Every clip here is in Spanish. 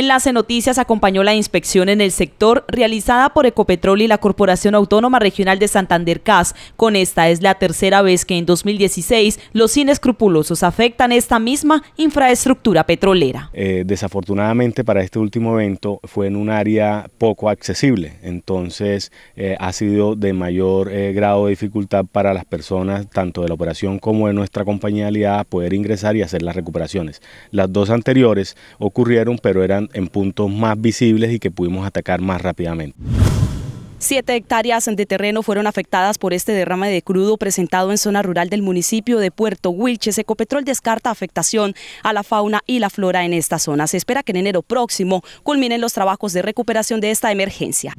Enlace Noticias acompañó la inspección en el sector realizada por Ecopetrol y la Corporación Autónoma Regional de Santander CAS. Con esta es la tercera vez que en 2016 los inescrupulosos afectan esta misma infraestructura petrolera. Eh, desafortunadamente para este último evento fue en un área poco accesible, entonces eh, ha sido de mayor eh, grado de dificultad para las personas, tanto de la operación como de nuestra compañía aliada, poder ingresar y hacer las recuperaciones. Las dos anteriores ocurrieron, pero eran en puntos más visibles y que pudimos atacar más rápidamente. Siete hectáreas de terreno fueron afectadas por este derrame de crudo presentado en zona rural del municipio de Puerto Wilches. Ecopetrol descarta afectación a la fauna y la flora en esta zona. Se espera que en enero próximo culminen los trabajos de recuperación de esta emergencia.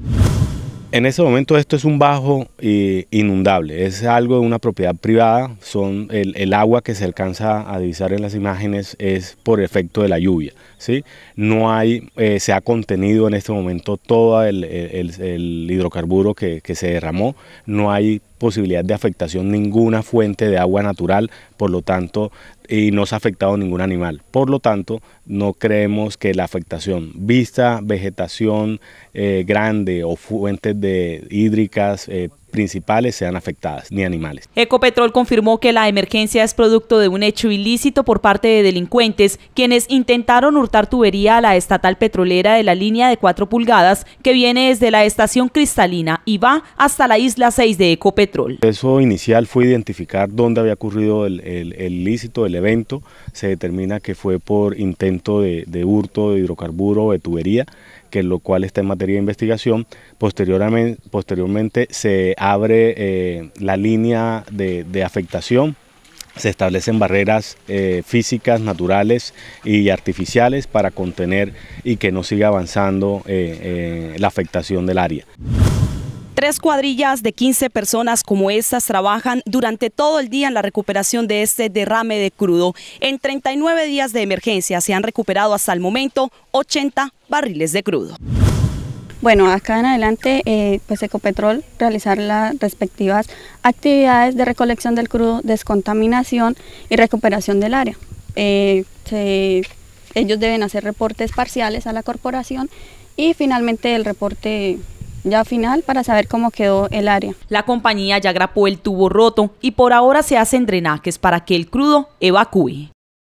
En ese momento esto es un bajo eh, inundable, es algo de una propiedad privada, son el, agua que se alcanza a divisar en las imágenes es por efecto de la lluvia, ¿sí? No hay, eh, se ha contenido en este momento todo el, hidrocarburo que, que, se derramó, no hay posibilidad de afectación ninguna fuente de agua natural, por lo tanto, y no se ha afectado ningún animal. Por lo tanto, no creemos que la afectación vista, vegetación eh, grande o fuentes de hídricas, eh, principales sean afectadas, ni animales. Ecopetrol confirmó que la emergencia es producto de un hecho ilícito por parte de delincuentes, quienes intentaron hurtar tubería a la estatal petrolera de la línea de 4 pulgadas que viene desde la estación Cristalina y va hasta la isla 6 de Ecopetrol. Eso inicial fue identificar dónde había ocurrido el, ilícito, el evento. Se determina que fue por intento de, de hurto de hidrocarburo de tubería que lo cual está en materia de investigación. Posteriormente, se abre eh, la línea de, afectación se establecen barreras eh, físicas, naturales y artificiales para contener y que no siga avanzando eh, la afectación del área. Tres cuadrillas de 15 personas como estas trabajan durante todo el día en la recuperación de este derrame de crudo. En 39 días de emergencia se han recuperado hasta el momento 80 barriles de crudo. Bueno, acá en adelante, eh, pues Ecopetrol realizar las respectivas actividades de recolección del crudo, descontaminación y recuperación del área. Eh, ellos deben hacer reportes parciales a la corporación y finalmente el reporte ya final para saber cómo quedó el área. La compañía ya grapó el tubo roto y por ahora se hacen drenajes para que el crudo evacúe.